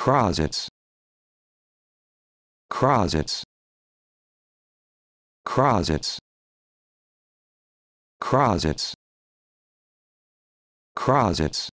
Crosets. Crosets. Crosets. Crosets. Crosets.